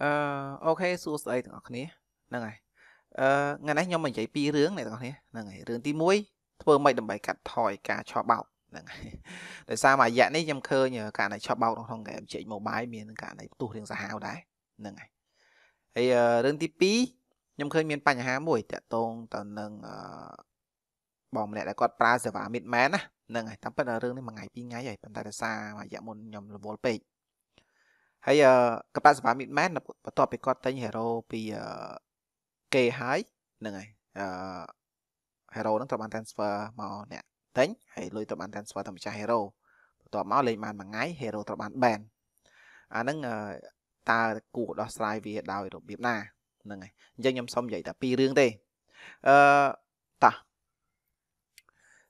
អឺអូខេសួស្តីទាំងអស់គ្នាហ្នឹងហើយអឺថ្ងៃនេះខ្ញុំមកនិយាយពីរឿងអ្នកទាំងអស់គ្នាហ្នឹងហើយរឿងទី1ធ្វើម៉េចដើម្បីកាត់ថយការឆោបបោកហ្នឹងហើយដោយសារមួយរយៈនេះខ្ញុំឃើញការណៃឆោបបោកក្នុង game ជែក mobile មាន ការណៃផ្ទុះរឿងសាហាវដែរហ្នឹងហើយហើយរឿងទី2ខ្ញុំឃើញមានបញ្ហាមួយតាក់ទងទៅនឹងអឺបងម្នាក់ដែលគាត់ប្រើសេវា Midman ណាហ្នឹងហើយតាមពិតរឿងនេះមួយថ្ងៃពីរថ្ងៃហើយប៉ុន្តែដោយសារមួយរយៈមុនខ្ញុំរវល់ពេកហើយកប៉ាសវ៉ាមីតម៉ែនបន្ទាប់ពីគាត់ទិញហេរ៉ូពីគេហើយហ្នឹងហើយអឺហេរ៉ូហ្នឹងត្រូវបាន transfer មកអ្នកទិញហើយលុយត្រូវបាន transfer ទៅម្ចាស់ហេរ៉ូបន្ទាប់មកលេងបានមួយថ្ងៃហេរ៉ូត្រូវបាន ban អាហ្នឹងតើគួរដោះស្រាយវាដោយរបៀបណាហ្នឹងហើយអញ្ចឹងខ្ញុំសូមនិយាយតែពីររឿងទេអឺតោះ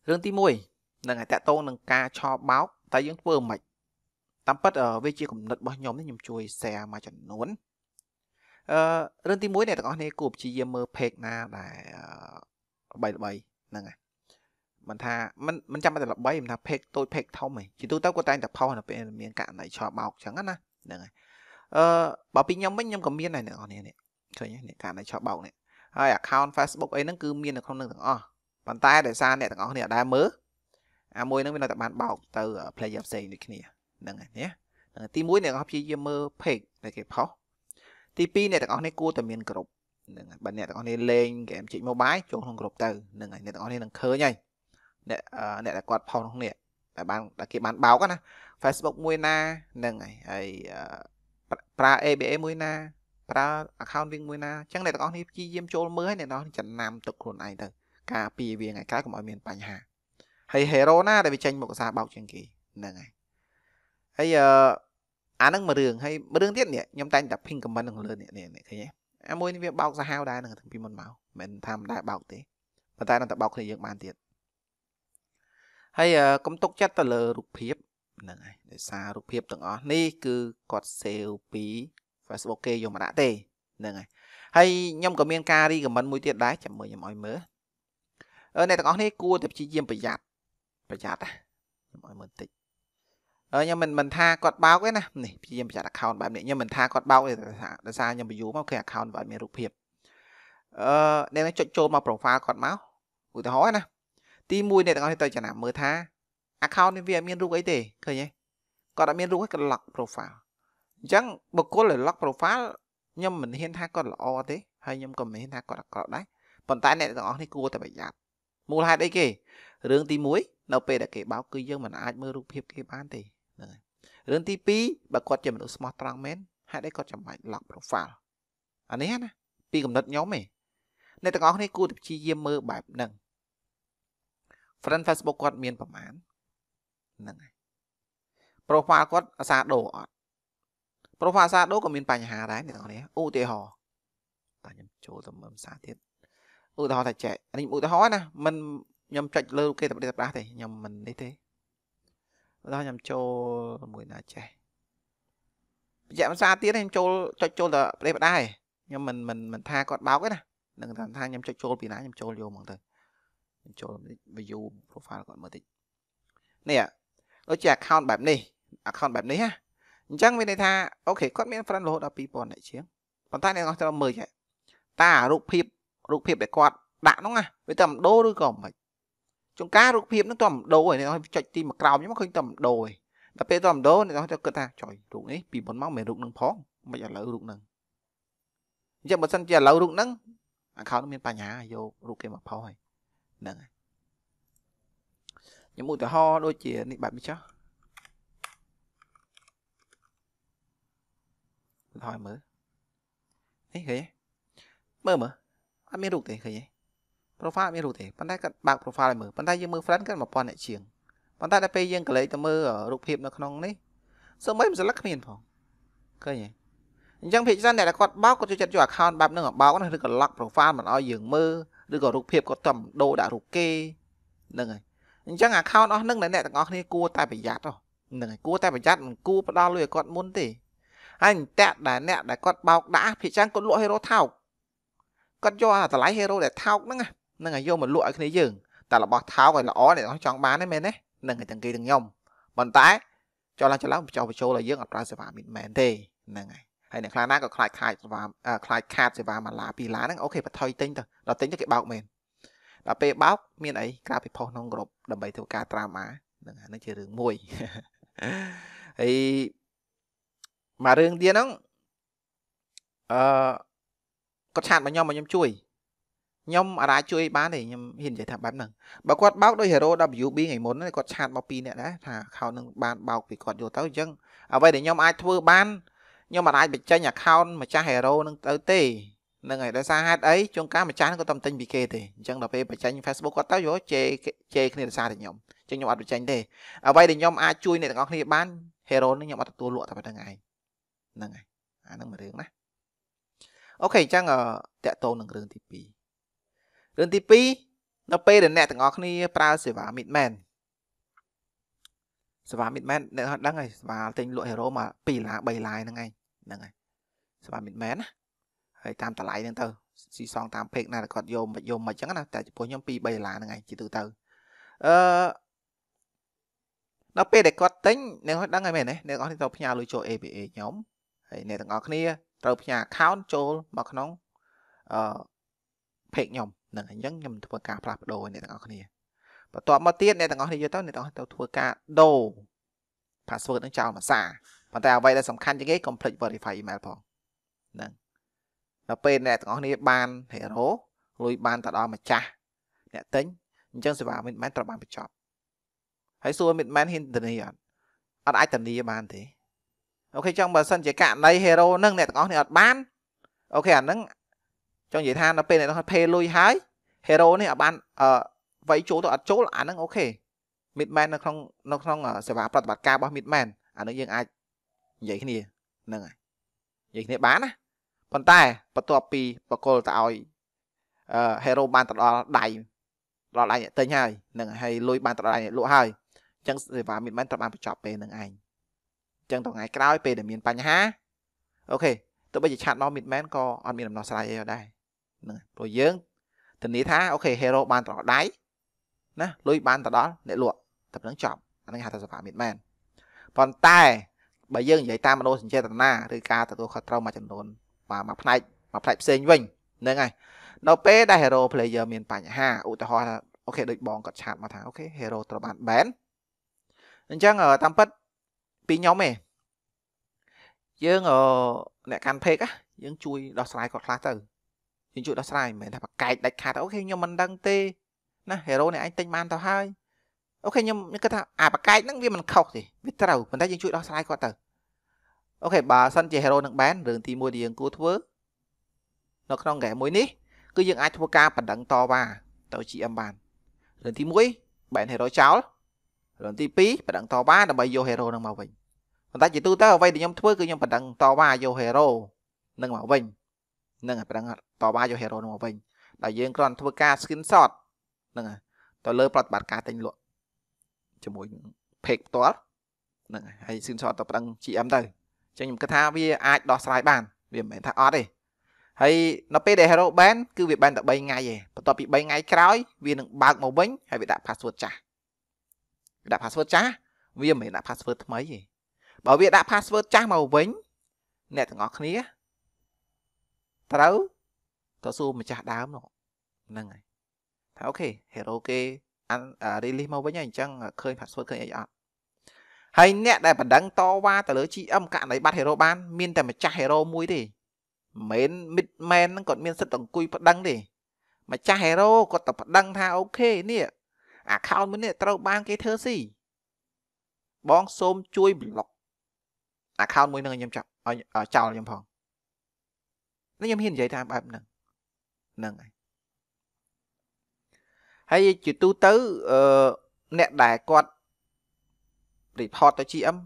រឿងទី1ហ្នឹងហើយតកតងនឹងការឆោបបោកតើយើងធ្វើមិនខ្មិចតាមពិតវាជាគំនិតរបស់ខ្ញុំនេះខ្ញុំជួយ share មួយចំនួនអឺរឿងទី1អ្នកទាំងអស់នេះគួរព្យាយាមមើល page ណាដែលល្បីល្បីហ្នឹងហើយមិនថាមិនមិនចាំបាច់តែល្បីមិនថា page តូច page ធំទេជាទូទៅគាត់តែងតែ post នៅពេលមានករណីឆោបោកចឹងណាហ្នឹងហើយអឺបើពីខ្ញុំវិញខ្ញុំក៏មានដែរអ្នកនរនេះនេះឃើញនេះករណីឆោបោកនេះហើយ account Facebook អីហ្នឹងគឺមាននៅក្នុងនឹងទាំងអស់ប៉ុន្តែដោយសារអ្នកទាំងអស់នេះអត់ដែរមើលអាមួយហ្នឹងវានៅតែបានបោកទៅ player ផ្សេងដូចគ្នាហ្នឹងហើយណាហ្នឹងទី1អ្នកទាំងអស់ព្យាយាមមើល page ដែលគេផុសទី2អ្នកទាំងអស់នេះគួរតែមានក្រុមហ្នឹងហើយបើអ្នកទាំងអស់នេះលេង game ជីក mobile ចូលក្នុងក្រុមទៅហ្នឹងហើយអ្នកទាំងអស់នេះនឹងឃើញហើយអ្នកអ្នកដែលគាត់ផុសនោះនេះដែលបានដែលគេបានបោកណា Facebook មួយណាហ្នឹងហើយហើយប្រើ ABA មួយណាប្រើ account វិញមួយណាអញ្ចឹងអ្នកទាំងអស់នេះព្យាយាមចូលមើលហើយអ្នកទាំងអស់នេះចំណាំទឹកខ្លួនឯងទៅការពារវាថ្ងៃក្រោយកុំឲ្យមានបញ្ហាហើយ hero ណាដែលវាចេញមកកសាបោកជាងគេហ្នឹងហើយហើយអឺអាហ្នឹងមួយរឿងហើយរឿងទៀតនេះខ្ញុំតែងតែ ping comment ក្នុងលើនេះនេះឃើញទេអាមួយនេះវាបោកសាហាវដែរហ្នឹងពីមុនមកមិនថាមិនដែរបោកទេប៉ុន្តែនៅតែបោកគ្នាយើងបានទៀតហើយកុំទុកចិត្តទៅលើរូបភាពហ្នឹងហើយដោយសាររូបភាពទាំងអស់នេះគឺគាត់ save ពី Facebook គេយកមកដាក់ទេហ្នឹងហើយហើយខ្ញុំក៏មានការរី comment មួយទៀតដែរចាំមើលខ្ញុំឲ្យមើលអឺអ្នកទាំងអស់នេះគួរតែព្យាយាមប្រយ័ត្នប្រយ័ត្នណាខ្ញុំឲ្យមើលបន្តិចខ្ញុំមិនមិនថាគាត់បោកទេណានេះព្យាយាមបញ្ជាក់ account បែបនេះខ្ញុំមិនថាគាត់បោកទេដោយសារខ្ញុំបញ្យូមកឃើញ account វាអត់មានរូបភាពអឺអ្នកនឹងចុចចូលមក profile គាត់មកឧទាហរណ៍ណាទី1អ្នកទាំងអស់នេះត្រូវចំណាប់មើលថា account នេះវាអត់មានរូបអីទេឃើញទេគាត់អត់មានរូបឯងគាត់ lock profile អញ្ចឹងបុគ្គលដែល lock profile ខ្ញុំមិនហ៊ានថាគាត់ល្អទេហើយខ្ញុំក៏មិនហ៊ានថាគាត់អាក្រក់ដែរប៉ុន្តែអ្នកទាំងអស់នេះគួរតែប្រយ័ត្នមូលហេតុអីគេរឿងទី1នៅ ពេលដែលគេបោកគឺយើងមិនអាចមើលរូបភាពគេបានទេហ្នឹងហើយរឿងទី2បើគាត់ជាមនុស្សស្មោះត្រង់មែនហេតុអីគាត់ចាំបាច់ lock profile អានេះណាពីកំណត់ខ្ញុំឯងអ្នកទាំងអស់គ្នាគួរតែព្យាយាមមើលបែបហ្នឹង friend Facebook គាត់មានប្រមាណហ្នឹងហើយ profile គាត់អាសាដូរអត់ profile អាសាដូរក៏មានបញ្ហាដែរអ្នកទាំងអស់គ្នាឧទាហរណ៍តែខ្ញុំចូលទៅមើលភាសាទៀតឧទាហរណ៍ថាចែកនេះឧទាហរណ៍ណាមិនខ្ញុំចុចលើគេតែប្រទេសទេខ្ញុំមិននេះទេដល់ខ្ញុំចូលមួយណាចេះរយៈភាសាទៀតខ្ញុំចូលចុចចូលតែប្រទេសបដែរខ្ញុំមិនមិនមិនថាគាត់បោកទេណានឹងថាខ្ញុំចុចចូលពីណាខ្ញុំចូលយកហ្មងទៅខ្ញុំចូល view profile គាត់មើលតិចនេះដូចជា account បែបនេះ account បែបនេះណាអញ្ចឹងមានន័យថាអូខេគាត់មាន friend រហូតដល់2000នាក់ជាងប៉ុន្តែអ្នកនរត្រូវមើលចេះតារូបភាពរូបភាពដែលគាត់ដាក់ហ្នឹងណាវាតែម្ដងឬក៏មិនចង្ការរូបភាពនឹងតំដោឯអ្នកចុចទីមកក្រោមខ្ញុំឃើញតំដោឯដល់ពេលតំដោអ្នកទៅគិតថាចុយរូបនេះពីមុនមកមិនរូបនឹងផងមិនឥឡូវរូបនឹងអញ្ចឹងបើសិនជាឥឡូវរូបនឹង account នឹងមានបញ្ហាយករូបគេមកផុសហើយហ្នឹងហើយខ្ញុំឧទាហរណ៍ដូចជានេះបែបនេះចុះថយមើលនេះឃើញមើលមើលអត់មានរូបទេឃើញទេ profile មាន root ទេប៉ុន្តែគាត់បើក profile ឲ្យមើលប៉ុន្តែយើងមើល friend គាត់1000អ្នកជាងប៉ុន្តែដល់ពេលយើងកលេចទៅមើលរូបភាពនៅក្នុងនេះសូម្បីមិនសិលឹកគ្មានផងឃើញទេអញ្ចឹងភាគច្រើនអ្នកដែលគាត់បោកគាត់ចូលចិត្តយក account បែបហ្នឹងបោកណាឬក៏ lock profile មិនឲ្យយើងមើលឬក៏រូបភាពគាត់តំដូរដាក់រូបគេហ្នឹងហើយអញ្ចឹង account អស់ហ្នឹងអ្នកទាំងអស់គ្នាគួរតែប្រយ័ត្នហ្នឹងហើយគួរតែប្រយ័ត្នមិនគួរផ្ដល់លុយឲ្យគាត់មុនទេហើយតែដែលអ្នកដែលគាត់បោកដាក់ភាគច្រើនគាត់លក់ hero ថោកគាត់យកអាតម្លៃ hero ដែលថោកហ្នឹងណានឹងឲ្យយកមកលក់ឲ្យគ្នាយើងតែរបស់ថោកឲ្យល្អអ្នកនរចង់បានហ្នឹងមែនទេនឹងឲ្យទាំងគេទាំងខ្ញុំប៉ុន្តែចូលឡើងចូលឡើងបញ្ចុះបញ្ចូលឲ្យយើងអត់ប្រើសេវាមីនមែនទេហ្នឹងហើយហើយអ្នកខ្លះណាក៏ខ្លាចខាតសេវាខ្លាចខាតសេវាមួយឡាពីរឡាហ្នឹងអូខេបន្ថយទិញទៅដល់ទិញទៅគេបោកមែនដល់ពេលបោកមានអីក្រៅពីផុសក្នុងក្រុមដើម្បីធ្វើការត្រាំអាហ្នឹងហ្នឹងជារឿងមួយហើយមករឿងទៀតហ្នឹងអឺគាត់ឆាតមកខ្ញុំមកខ្ញុំជួយខ្ញុំអារាជួយបានទេខ្ញុំហ៊ាននិយាយថាបែបហ្នឹងបើគាត់បោកដោយ Hero WB ថ្ងៃមុនគាត់ឆាតមកពីអ្នកដែរថា account នឹងបានបោកពីគាត់យកទៅអញ្ចឹងអ្វីដែលខ្ញុំអាចធ្វើបានខ្ញុំអាចបញ្ចេញ account ម្ចាស់ Hero នឹងទៅទេនឹងហើយដោយសារហេតុអីជួនកាលម្ចាស់នឹងក៏តំទិញពីគេទេអញ្ចឹងដល់ពេលបញ្ចេញ Facebook គាត់ទៅយកជេជេគ្នាដោយសារតែខ្ញុំអញ្ចឹងខ្ញុំអត់បញ្ចេញទេអ្វីដែលខ្ញុំអាចជួយអ្នកទាំងអស់គ្នាបាន Hero នឹងខ្ញុំអត់ទទួលលក់តែប៉ុណ្្នឹងឯងហ្នឹងហើយអាហ្នឹងមួយរឿងណាអូខេអញ្ចឹងតកតងនឹងរឿងទី2រឿងទី2នៅពេលដែលអ្នកទាំងអស់គ្នា ប្រើសេវា Midman សេវា Midman អ្នកអត់ដឹងហើយសេវាទិញលក់ Hero មក2ឡា3ឡាហ្នឹងឯងហ្នឹងហើយសេវា Midman ណាហើយតាមតម្លៃហ្នឹងទៅស៊ីសងតាមពេកណាគាត់យកមិនយកមិនអញ្ចឹងណាតែចំពោះខ្ញុំ2 3ឡាហ្នឹងឯងជាទូទៅអឺដល់ពេលដែលគាត់ទិញអ្នកគាត់ដឹងហើយមែនទេអ្នកទាំងអស់គ្នាត្រូវផ្ញើលុយចូល APA ខ្ញុំហើយអ្នកទាំងអស់គ្នាត្រូវផ្ញើ account ចូលមកក្នុងអឺ page ខ្ញុំនឹងអញ្ចឹងខ្ញុំធ្វើការផ្លាស់ប្ដូរអ្នកទាំងអស់គ្នាបន្ទាប់មកទៀតអ្នកទាំងអស់គ្នាយល់ទៅអ្នកទាំងអស់ទៅធ្វើការដូរ password នឹងចោលមួយសារប៉ុន្តែអ្វីដែលសំខាន់ជាងគេ complete verify email ផងហ្នឹងដល់ពេលអ្នកទាំងអស់គ្នាបាន hero លុយបានទៅដល់ម្ចាស់អ្នកទិញអញ្ចឹងសេវា middleman ត្រូវបានបញ្ចប់ហើយសួរ middleman ហ៊ានធានាអត់អត់អាចធានាបានទេអូខេចឹងបើសិនជាករណី hero នឹងអ្នកទាំងអស់គ្នាអត់បានអូខេអាហ្នឹងចង់និយាយថាដល់ពេលអ្នកគាត់ pay លុយហើយ hero នេះអាចបានអឺវ័យចូលទៅអត់ចូលអាហ្នឹងអូខេ midman នៅក្នុងនៅក្នុងសេវាប្រតិបត្តិការរបស់ midman អាហ្នឹងយើងអាចនិយាយគ្នាហ្នឹងហើយនិយាយគ្នាបានណាប៉ុន្តែបន្ទាប់ពីបកលទៅឲ្យអឺ hero បានទៅដល់ដៃដល់ដៃអ្នកទិញហើយហ្នឹងហើយលុយបានទៅដល់ដៃអ្នកលក់ហើយអញ្ចឹងសេវា midman ត្រូវបានបញ្ចប់ពេលហ្នឹងឯងអញ្ចឹងទៅថ្ងៃក្រោយ ពេលដែលមានបញ្ហាអូខេទោះបីជាឆាតមក midman ក៏អត់មានដំណោះស្រាយអីដែរហ្នឹងព្រោះយើងធានាថាអូខេ hero បានត្រកដៃណាលុយបានទៅដល់អ្នកលក់តែប៉ុណ្្នឹងចប់អាហ្នឹងហៅថាសេវាមានមែនប៉ុន្តែបើយើងនិយាយតាមមនោសញ្ចេតនាឬការទទួលខុសត្រូវមួយចំនួនបាទមួយផ្នែកមួយផ្នែកផ្សេងវិញហ្នឹងហើយនៅ ពេលដែល hero player មានបញ្ហាឧទាហរណ៍ថាអូខេដូចបងគាត់ឆាតមកថាអូខេ hero ត្រូវបាន ban អញ្ចឹងតាមពិតពីខ្ញុំឯងយើងអ្នកកាន់ page យើងជួយដោះស្រាយគាត់ខ្លះទៅយើងជួយដោះស្រាយមិនមែនថាបកែកដាច់ខាតអូខេខ្ញុំមិនដឹងទេណាហេរ៉ូនេះឯងទិញបានទៅហើយអូខេខ្ញុំគិតថាអាបកែកហ្នឹងវាមិនខុសទេវាត្រូវប៉ុន្តែយើងជួយដោះស្រាយគាត់ទៅអូខេបើសិនជាហេរ៉ូនឹងបានរឿងទី1ដែលយើងគួរធ្វើនៅក្នុងកែមួយនេះ គឺយើងអាចធ្វើការបណ្ដឹងតវ៉ាទៅ GM បានរឿងទី1បែនហេរ៉ូចោលរឿងទី2បណ្ដឹងតវ៉ាដើម្បីយកហេរ៉ូនឹងមកវិញប៉ុន្តែជាទូទៅអ្វីដែលខ្ញុំធ្វើគឺខ្ញុំបណ្ដឹងតវ៉ាយកហេរ៉ូនឹងមកវិញនឹងអាប្រឹងតវ៉ាយក hero នោះមកវិញដល់យើងគ្រាន់ធ្វើការ screenshot ហ្នឹងទៅលើ ប្រតិបត្តិការទិញលក់ជាមួយ page ផ្ទាល់ហ្នឹងហើយ screenshot ទៅប្រឹង GM ទៅអញ្ចឹងខ្ញុំគិតថាវាអាចដោះស្រាយបាន វាមិនមែនថាអត់ទេហើយនៅពេលដែល hero ban គឺវា ban តែ3ថ្ងៃទេបន្ទាប់ពី3ថ្ងៃក្រោយវានឹងបើកមកវិញហើយវាដាក់ password ចាស់វាដាក់ password ចាស់វាមិនមែនដាក់ password ថ្មីទេបើវាដាក់ password ចាស់មកវិញអ្នកទាំងអស់គ្នាត្រូវតស៊ូម្ចាស់ដើមហ្នឹងហើយថាអូខេ hero គេអាន release មកវិញហើយអញ្ចឹងឃើញ password ឃើញអីអត់ហើយអ្នកដែលបណ្ដឹងតវ៉ាទៅលើ GM ករណីបាត់ hero បាន មានតែម្ចាស់ hero មួយទេមិនមែន midman ហ្នឹងគាត់មានសិទ្ធិអង្គុយបណ្ដឹងទេម្ចាស់ hero គាត់ទៅបណ្ដឹងថាអូខេនេះ account មួយនេះត្រូវបានគេធ្វើស៊ីបងសូមជួយ block account មួយនឹងខ្ញុំចាប់ចោលខ្ញុំផងខ្ញុំហ៊ាននិយាយថាបែបហ្នឹងហ្នឹងហើយហើយជាទូទៅអឺអ្នកដែលគាត់ report ទៅ GM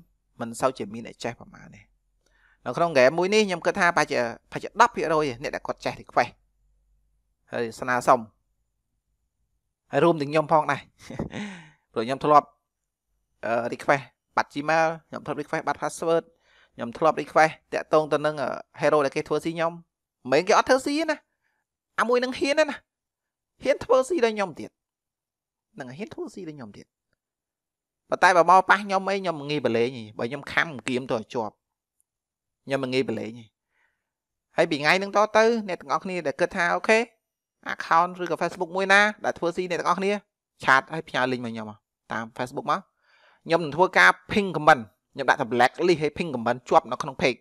មិនសូវជាមានអ្នកចេះប្រមាណទេនៅក្នុងហ្គេមមួយនេះខ្ញុំគិតថាប្រហែលជាប្រហែលជា10%អ្នកដែលគាត់ចេះ request ហើយស្នើសុំហើយរួមទាំងខ្ញុំផងដែរព្រោះខ្ញុំធ្លាប់ request បាត់ Gmail ខ្ញុំធ្លាប់ request បាត់ password ខ្ញុំធ្លាប់ request តាក់ទងទៅនឹង hero ដែលគេធ្វើស៊ីខ្ញុំមែនគេអត់ធ្វើស៊ីណាអាមួយនឹងហ៊ានណាហ៊ានធ្វើស៊ីដល់ខ្ញុំទៀតនឹងហ៊ានធ្វើស៊ីដល់ខ្ញុំទៀតប៉ុន្តែបើមកប៉ះខ្ញុំអីខ្ញុំងាយប្រឡែងបើខ្ញុំខំគៀមទៅឲ្យជាប់ខ្ញុំងាយប្រឡែងហើយពីថ្ងៃហ្នឹងតទៅ អ្នកទាំងអស់គ្នាដែលគិតថាអូខេ account ឬក៏ Facebook មួយណាដែលធ្វើស៊ីអ្នកទាំងអស់គ្នាឆាតឲ្យផ្ញើលីងមកខ្ញុំតាម Facebook មកខ្ញុំនឹងធ្វើការ ping comment ខ្ញុំដាក់តែ black list ឲ្យ ping comment ជាប់នៅក្នុង page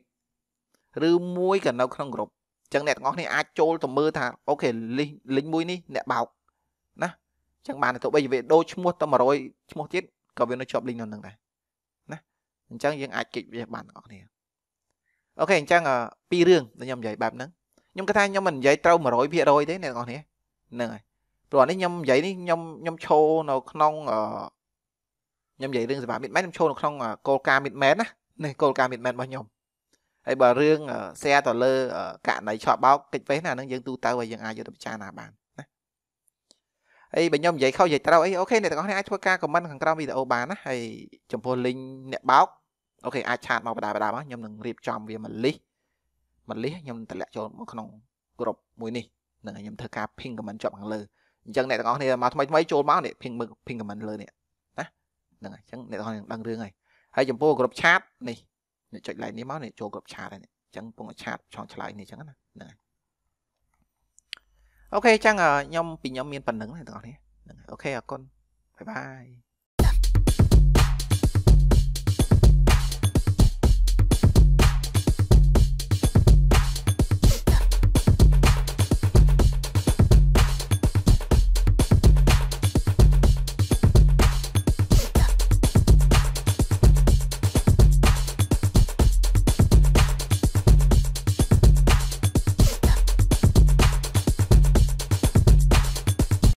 ឬមួយក៏នៅក្នុង group ចឹងអ្នកទាំងអស់គ្នាអាចចូលទៅមើលថាអូខេលីងលីងមួយនេះអ្នកបោកណាចឹងបានទៅបីវាដូរឈ្មោះទៅ100ឈ្មោះទៀតក៏វានៅជាប់លីងនៅនឹងដែរណាអញ្ចឹងយើងអាចគេចវាបានទាំងអស់គ្នាអូខេអញ្ចឹងពីររឿងដែលខ្ញុំនិយាយបែបហ្នឹងខ្ញុំគិតថាខ្ញុំមិននិយាយត្រូវ100%ទេអ្នកទាំងអស់គ្នាហ្នឹងហើយព្រោះនេះខ្ញុំនិយាយនេះខ្ញុំខ្ញុំឈោនៅក្នុងខ្ញុំនិយាយរឿងសេវាមីតមែនខ្ញុំឈោនៅក្នុងគោលការណ៍មីតមែនណានេះគោលការណ៍មីតមែនរបស់ខ្ញុំហើយបើរឿង share ទៅលើករណីឆក់បោកកិច្ចវេសណាហ្នឹងយើងទូទៅហើយយើងអាចយកទៅពិចារណាបានណាអីបើខ្ញុំនិយាយខុសនិយាយត្រូវអីអូខេអ្នកទាំងអស់គ្នាអាចធ្វើការ comment ខាងក្រោមវីដេអូបានណាហើយចំពោះ link អ្នកបោកអូខេអាចឆាតមកបដាបដាមកខ្ញុំនឹងរៀបចំវាមកលីសមកលីសខ្ញុំតម្លាក់ចូលមកក្នុងក្រុមមួយនេះនឹងខ្ញុំធ្វើការ ping comment ជាប់ខាងលើអញ្ចឹងអ្នកទាំងអស់គ្នាមកថ្មីថ្មីចូលមកនេះ ping មើល ping comment លើនេះណាហ្នឹងហើយអញ្ចឹងអ្នកទាំងអស់គ្នាដឹងរឿងហើយហើយចំពោះក្រុមឆាតនេះអ្នកចុច line នេះមកអ្នកចូលគ្រប់ឆាតហើយអញ្ចឹងពងឆាតឆောင်းឆ្លើយនេះអញ្ចឹងណាហ្នឹងហើយអូខេអញ្ចឹងខ្ញុំពីខ្ញុំមានប៉ុណ្្នឹងទេបងប្អូនហ្នឹងអូខេអរគុណបាយបាយ